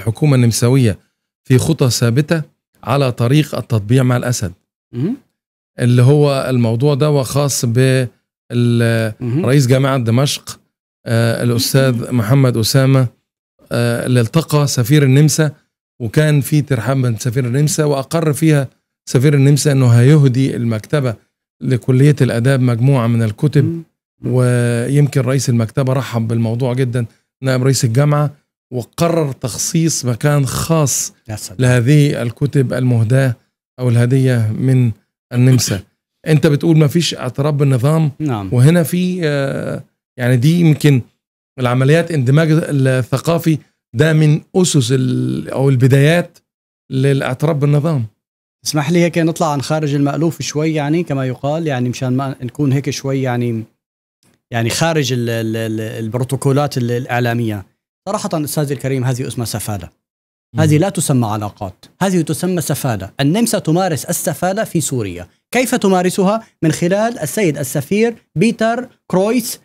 الحكومة النمساوية في خطى ثابتة على طريق التطبيع مع الأسد اللي هو الموضوع ده وخاص برئيس جامعة دمشق آه، الأستاذ محمد أسامة آه، اللي التقى سفير النمسا وكان في ترحاب من سفير النمسا وأقر فيها سفير النمسا أنه هيهدي المكتبة لكلية الآداب مجموعة من الكتب ويمكن رئيس المكتبة رحب بالموضوع جدا نائب رئيس الجامعة وقرر تخصيص مكان خاص لهذه الكتب المهداة أو الهدية من النمسا أنت بتقول ما فيش اعتراف بالنظام نعم. وهنا في آه، يعني دي يمكن العمليات اندماج الثقافي ده من أسس أو البدايات للاعتراف بالنظام اسمح لي هيك نطلع عن خارج المألوف شوي يعني كما يقال يعني مشان ما نكون هيك شوي يعني يعني خارج البروتوكولات الإعلامية صراحة أستاذي الكريم هذه اسمها سفالة هذه لا تسمى علاقات هذه تسمى سفالة النمسا تمارس السفالة في سوريا كيف تمارسها من خلال السيد السفير بيتر كرويس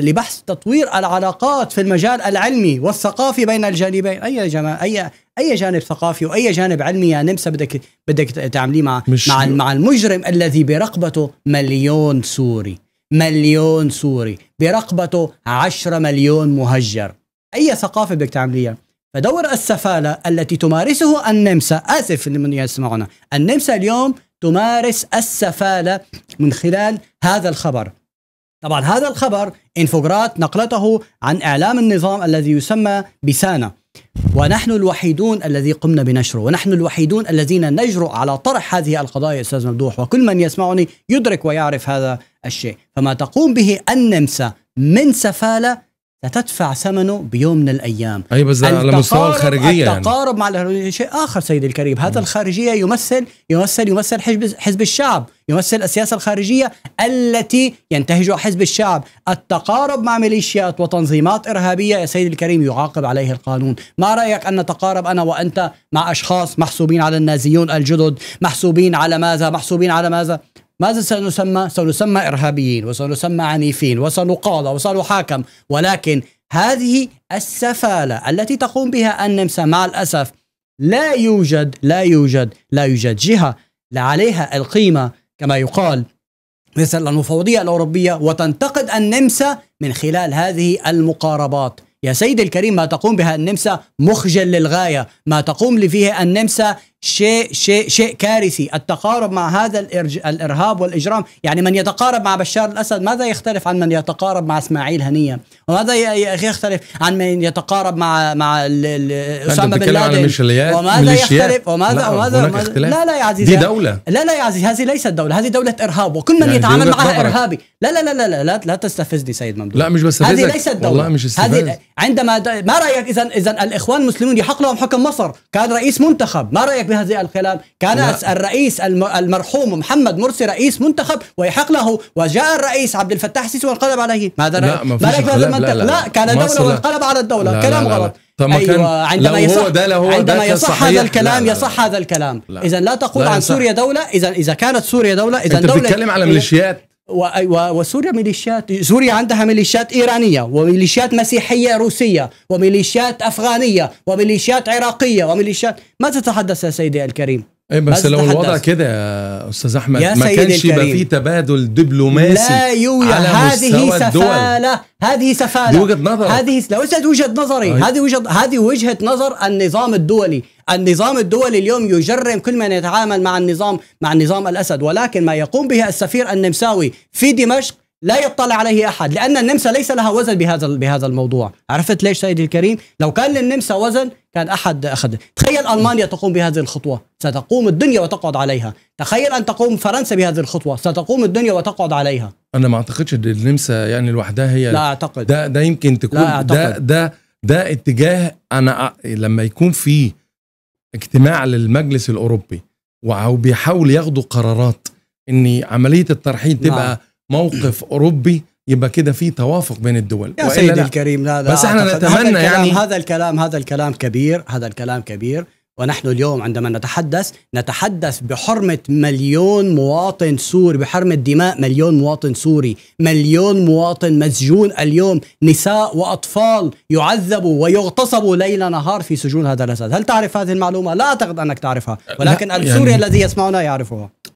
لبحث تطوير العلاقات في المجال العلمي والثقافي بين الجانبين اي جما... اي اي جانب ثقافي واي جانب علمي يا نمسا بدك بدك تعمليه مع مش... مع مع المجرم الذي برقبته مليون سوري مليون سوري برقبته 10 مليون مهجر اي ثقافه بدك تعمليها فدور السفاله التي تمارسه النمسا اسف لمن يسمعنا النمسا اليوم تمارس السفاله من خلال هذا الخبر طبعا هذا الخبر انفوغرات نقلته عن اعلام النظام الذي يسمى بسانا ونحن الوحيدون الذي قمنا بنشره ونحن الوحيدون الذين نجرؤ على طرح هذه القضايا استاذ ممدوح وكل من يسمعني يدرك ويعرف هذا الشيء فما تقوم به النمسا من سفاله ستدفع ثمنه بيوم من الايام اي بس على مستوى الخارجيه يعني. التقارب يعني. مع شيء اخر سيدي الكريم هذا الخارجيه يمثل يمثل يمثل حزب حزب الشعب يمثل السياسه الخارجيه التي ينتهجها حزب الشعب التقارب مع ميليشيات وتنظيمات ارهابيه يا سيدي الكريم يعاقب عليه القانون ما رايك ان نتقارب انا وانت مع اشخاص محسوبين على النازيون الجدد محسوبين على ماذا محسوبين على ماذا ماذا سنسمى؟ سنسمى إرهابيين وسنسمى عنيفين وسنقاضى وسنحاكم ولكن هذه السفالة التي تقوم بها النمسا مع الأسف لا يوجد لا يوجد لا يوجد جهة عليها القيمة كما يقال مثل المفوضية الأوروبية وتنتقد النمسا من خلال هذه المقاربات يا سيدي الكريم ما تقوم بها النمسا مخجل للغاية ما تقوم فيه النمسا شيء شيء شيء كارثي التقارب مع هذا الارهاب والاجرام يعني من يتقارب مع بشار الاسد ماذا يختلف عن من يتقارب مع اسماعيل هنيه وماذا يختلف عن من يتقارب مع مع اسامه بن لادن وماذا يختلف وماذا لا وماذا, وماذا لا لا يا عزيزي دي دوله لا لا يا عزيزي هذه ليست دوله هذه دوله ارهاب وكل من يعني يتعامل معها دبرك. ارهابي لا لا لا لا لا لا, لا تستفزني سيد ممدوح لا مش بستفزك هذه ليست دوله والله مش هذه عندما ما رايك اذا اذا الاخوان المسلمون يحق لهم حكم مصر كان رئيس منتخب ما رايك بهذه الكلام كان لا. الرئيس المرحوم محمد مرسي رئيس منتخب ويحق له وجاء الرئيس عبد الفتاح السيسي وانقلب عليه ماذا لا ما فيش لا, لا, لا, لا كان دولة وانقلب على الدولة لا كلام لا لا غلط لا ما أيوة كان عندما يصح هو ده هو عندما ده يصح هذا الكلام لا لا يصح هذا الكلام اذا لا تقول عن سوريا دوله اذا اذا كانت سوريا دوله اذا انت بتتكلم على ميليشيات وسوريا ميليشيات سوريا عندها ميليشيات ايرانيه وميليشيات مسيحيه روسيه وميليشيات افغانيه وميليشيات عراقيه وميليشيات ماذا تتحدث يا سيدي الكريم؟ ايه بس لو الوضع كده يا استاذ احمد يا ما كانش يبقى في تبادل دبلوماسي لا يوجد هذه سفاله هذه سفاله دي وجهه نظر هذه ليست وجهه نظري طيب. هذه وجهه هذه وجهه نظر النظام الدولي النظام الدولي اليوم يجرم كل من يتعامل مع النظام مع النظام الأسد ولكن ما يقوم به السفير النمساوي في دمشق لا يطلع عليه احد لان النمسا ليس لها وزن بهذا بهذا الموضوع عرفت ليش سيدي الكريم لو كان للنمسا وزن كان احد اخذ تخيل المانيا تقوم بهذه الخطوه ستقوم الدنيا وتقعد عليها تخيل ان تقوم فرنسا بهذه الخطوه ستقوم الدنيا وتقعد عليها انا ما اعتقدش ان النمسا يعني لوحدها هي لا اعتقد ده ده يمكن تكون لا أعتقد. ده ده ده اتجاه انا لما يكون فيه اجتماع للمجلس الاوروبي وبيحاولوا ياخدوا قرارات ان عمليه الترحيل تبقى نعم. موقف اوروبي يبقى كده في توافق بين الدول يا سيدي الكريم لا لا بس احنا نتمنى هذا يعني هذا الكلام هذا الكلام كبير هذا الكلام كبير ونحن اليوم عندما نتحدث نتحدث بحرمة مليون مواطن سوري بحرمة دماء مليون مواطن سوري مليون مواطن مسجون اليوم نساء وأطفال يعذبوا ويغتصبوا ليل نهار في سجون هذا الأسد هل تعرف هذه المعلومة؟ لا أعتقد أنك تعرفها أه، ولكن السوري يعني... الذي يسمعنا يعرفها